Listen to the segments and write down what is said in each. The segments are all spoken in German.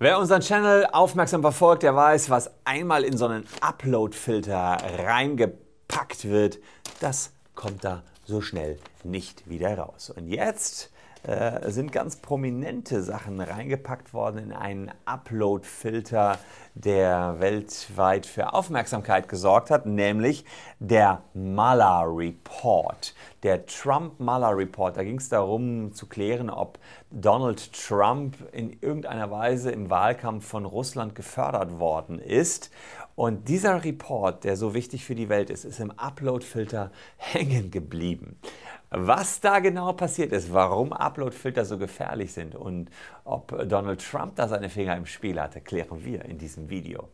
Wer unseren Channel aufmerksam verfolgt, der weiß, was einmal in so einen Upload-Filter reingepackt wird, das kommt da so schnell nicht wieder raus. Und jetzt äh, sind ganz prominente Sachen reingepackt worden in einen Upload-Filter, der weltweit für Aufmerksamkeit gesorgt hat, nämlich der Mueller Report. Der Trump-Mueller Report. Da ging es darum zu klären, ob Donald Trump in irgendeiner Weise im Wahlkampf von Russland gefördert worden ist. Und dieser Report, der so wichtig für die Welt ist, ist im Upload-Filter hängen geblieben. Was da genau passiert ist, warum Upload-Filter so gefährlich sind und ob Donald Trump da seine Finger im Spiel hatte, klären wir in diesem Video.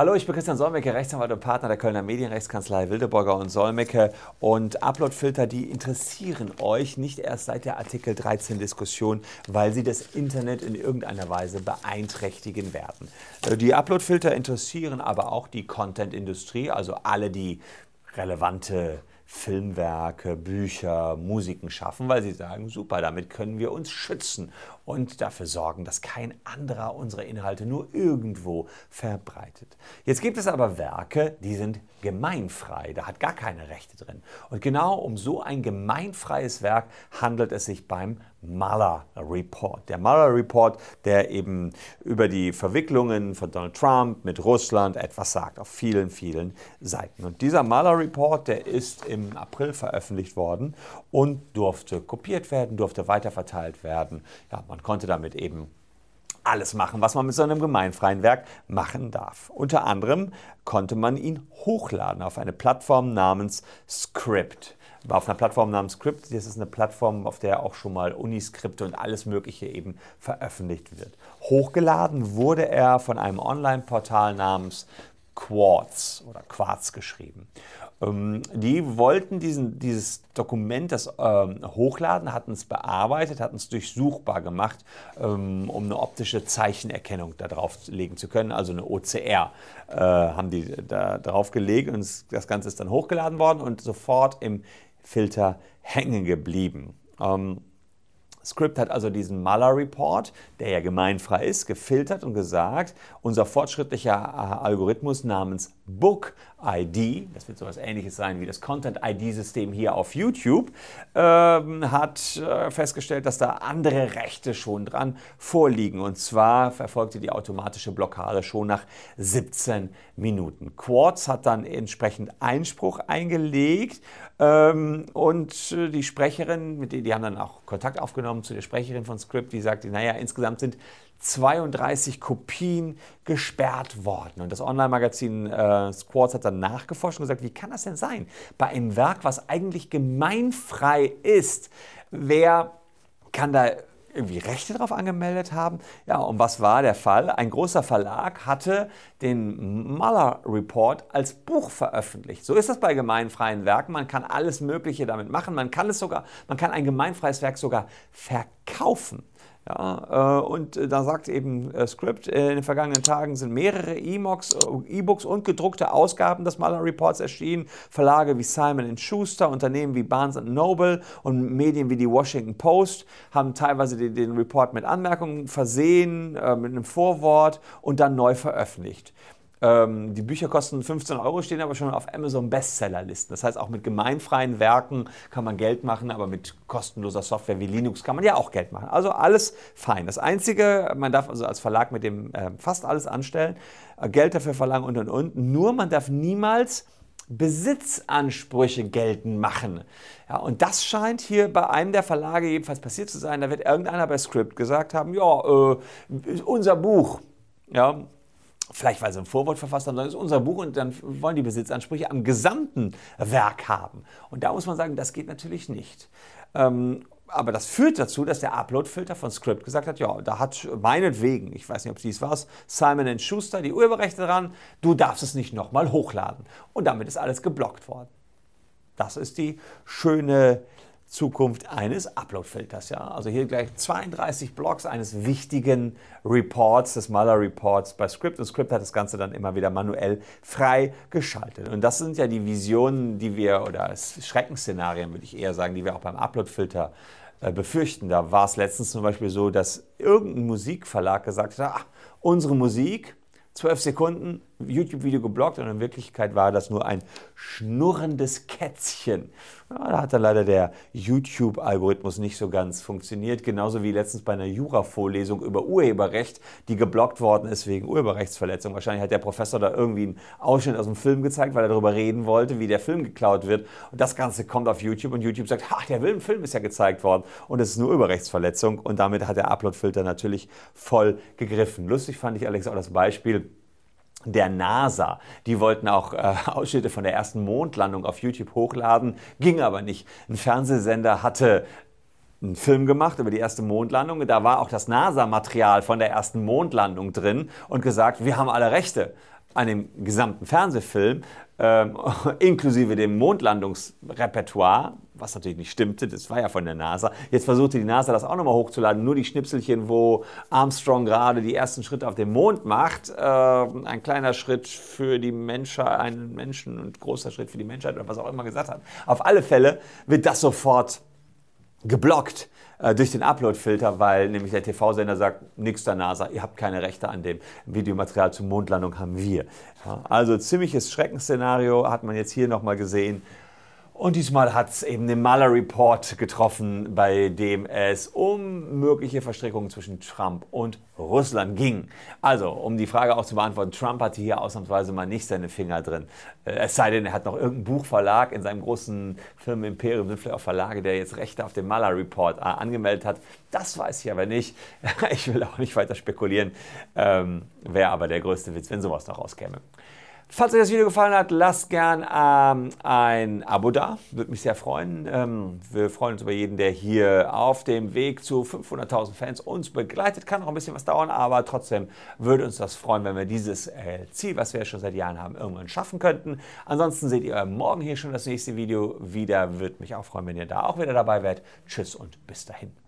Hallo, ich bin Christian Solmecke, Rechtsanwalt und Partner der Kölner Medienrechtskanzlei Wildeborger und Solmecke. Und Uploadfilter, die interessieren euch nicht erst seit der Artikel 13 Diskussion, weil sie das Internet in irgendeiner Weise beeinträchtigen werden. Äh, die Uploadfilter interessieren aber auch die Content-Industrie, also alle, die relevante Filmwerke, Bücher, Musiken schaffen, weil sie sagen, super, damit können wir uns schützen und dafür sorgen, dass kein anderer unsere Inhalte nur irgendwo verbreitet. Jetzt gibt es aber Werke, die sind gemeinfrei, da hat gar keine Rechte drin. Und genau um so ein gemeinfreies Werk handelt es sich beim Mueller Report. Der Mueller Report, der eben über die Verwicklungen von Donald Trump mit Russland etwas sagt, auf vielen, vielen Seiten. Und dieser Mueller Report, der ist im April veröffentlicht worden und durfte kopiert werden, durfte weiterverteilt werden. Ja, man man konnte damit eben alles machen, was man mit so einem gemeinfreien Werk machen darf. Unter anderem konnte man ihn hochladen auf eine Plattform namens Script. War auf einer Plattform namens Script. Das ist eine Plattform, auf der auch schon mal Uniskripte und alles Mögliche eben veröffentlicht wird. Hochgeladen wurde er von einem Online-Portal namens Quartz oder Quartz geschrieben. Ähm, die wollten diesen, dieses Dokument, das ähm, hochladen, hatten es bearbeitet, hatten es durchsuchbar gemacht, ähm, um eine optische Zeichenerkennung darauf legen zu können. Also eine OCR äh, haben die da drauf gelegt und das Ganze ist dann hochgeladen worden und sofort im Filter hängen geblieben. Ähm, Script hat also diesen Mueller Report, der ja gemeinfrei ist, gefiltert und gesagt, unser fortschrittlicher äh, Algorithmus namens Book ID, das wird so etwas ähnliches sein wie das Content ID-System hier auf YouTube, ähm, hat äh, festgestellt, dass da andere Rechte schon dran vorliegen. Und zwar verfolgte die automatische Blockade schon nach 17 Minuten. Quartz hat dann entsprechend Einspruch eingelegt ähm, und äh, die Sprecherin, mit denen, die haben dann auch Kontakt aufgenommen, genommen zu der Sprecherin von Script, die sagte, naja, insgesamt sind 32 Kopien gesperrt worden. Und das Online-Magazin äh, Squads hat dann nachgeforscht und gesagt, wie kann das denn sein? Bei einem Werk, was eigentlich gemeinfrei ist, wer kann da irgendwie Rechte darauf angemeldet haben. Ja, und was war der Fall? Ein großer Verlag hatte den Muller Report als Buch veröffentlicht. So ist das bei gemeinfreien Werken. Man kann alles Mögliche damit machen. Man kann es sogar, man kann ein gemeinfreies Werk sogar verkaufen. Ja, äh, und da sagt eben äh, Script, äh, in den vergangenen Tagen sind mehrere äh, E-Books und gedruckte Ausgaben des Mueller Reports erschienen. Verlage wie Simon Schuster, Unternehmen wie Barnes Noble und Medien wie die Washington Post haben teilweise den, den Report mit Anmerkungen versehen, äh, mit einem Vorwort und dann neu veröffentlicht. Ähm, die Bücher kosten 15 Euro, stehen aber schon auf Amazon Bestsellerlisten. Das heißt, auch mit gemeinfreien Werken kann man Geld machen, aber mit kostenloser Software wie Linux kann man ja auch Geld machen. Also alles fein. Das Einzige, man darf also als Verlag mit dem äh, fast alles anstellen, äh, Geld dafür verlangen und und und. Nur man darf niemals Besitzansprüche geltend machen. Ja, und das scheint hier bei einem der Verlage jedenfalls passiert zu sein. Da wird irgendeiner bei Script gesagt haben, ja, äh, unser Buch, ja, vielleicht weil sie ein Vorwort verfasst haben, sondern es ist unser Buch und dann wollen die Besitzansprüche am gesamten Werk haben. Und da muss man sagen, das geht natürlich nicht. Ähm, aber das führt dazu, dass der Upload-Filter von Script gesagt hat, ja, da hat meinetwegen, ich weiß nicht, ob es dies war, Simon Schuster die Urheberrechte dran, du darfst es nicht nochmal hochladen. Und damit ist alles geblockt worden. Das ist die schöne Zukunft eines Upload-Filters. Ja? Also hier gleich 32 Blogs eines wichtigen Reports, des Mueller Reports bei Script. Und Script hat das Ganze dann immer wieder manuell freigeschaltet. Und das sind ja die Visionen, die wir, oder Schreckensszenarien würde ich eher sagen, die wir auch beim Upload-Filter äh, befürchten. Da war es letztens zum Beispiel so, dass irgendein Musikverlag gesagt hat, ach, unsere Musik, 12 Sekunden, YouTube-Video geblockt und in Wirklichkeit war das nur ein schnurrendes Kätzchen. Ja, da hat dann leider der YouTube-Algorithmus nicht so ganz funktioniert, genauso wie letztens bei einer Jura-Vorlesung über Urheberrecht, die geblockt worden ist wegen Urheberrechtsverletzung. Wahrscheinlich hat der Professor da irgendwie einen Ausschnitt aus dem Film gezeigt, weil er darüber reden wollte, wie der Film geklaut wird. Und das Ganze kommt auf YouTube und YouTube sagt, ach, der Film ist ja gezeigt worden und es ist nur Urheberrechtsverletzung und damit hat der Upload-Filter natürlich voll gegriffen. Lustig fand ich allerdings auch das Beispiel, der NASA. Die wollten auch äh, Ausschnitte von der ersten Mondlandung auf YouTube hochladen, ging aber nicht. Ein Fernsehsender hatte einen Film gemacht über die erste Mondlandung. Da war auch das NASA-Material von der ersten Mondlandung drin und gesagt, wir haben alle Rechte an dem gesamten Fernsehfilm, ähm, inklusive dem Mondlandungsrepertoire, was natürlich nicht stimmte, das war ja von der NASA. Jetzt versuchte die NASA das auch nochmal hochzuladen, nur die Schnipselchen, wo Armstrong gerade die ersten Schritte auf den Mond macht. Äh, ein kleiner Schritt für die Menschheit, einen Menschen und großer Schritt für die Menschheit oder was auch immer gesagt hat. Auf alle Fälle wird das sofort geblockt. Äh, durch den Upload-Filter, weil nämlich der TV-Sender sagt, nix der NASA, ihr habt keine Rechte an dem Videomaterial zur Mondlandung haben wir. Ja, also ziemliches Schreckensszenario hat man jetzt hier nochmal gesehen. Und diesmal hat es eben den Mueller Report getroffen, bei dem es um mögliche Verstrickungen zwischen Trump und Russland ging. Also, um die Frage auch zu beantworten, Trump hatte hier ausnahmsweise mal nicht seine Finger drin. Äh, es sei denn, er hat noch irgendeinen Buchverlag in seinem großen Firmenimperium, sind vielleicht auch Verlage, der jetzt Rechte auf den Mueller Report äh, angemeldet hat. Das weiß ich aber nicht. Ich will auch nicht weiter spekulieren. Ähm, Wäre aber der größte Witz, wenn sowas noch rauskäme. Falls euch das Video gefallen hat, lasst gern ähm, ein Abo da. Würde mich sehr freuen. Ähm, wir freuen uns über jeden, der hier auf dem Weg zu 500.000 Fans uns begleitet. Kann noch ein bisschen was dauern, aber trotzdem würde uns das freuen, wenn wir dieses äh, Ziel, was wir ja schon seit Jahren haben, irgendwann schaffen könnten. Ansonsten seht ihr morgen hier schon das nächste Video wieder. Würde mich auch freuen, wenn ihr da auch wieder dabei wärt. Tschüss und bis dahin.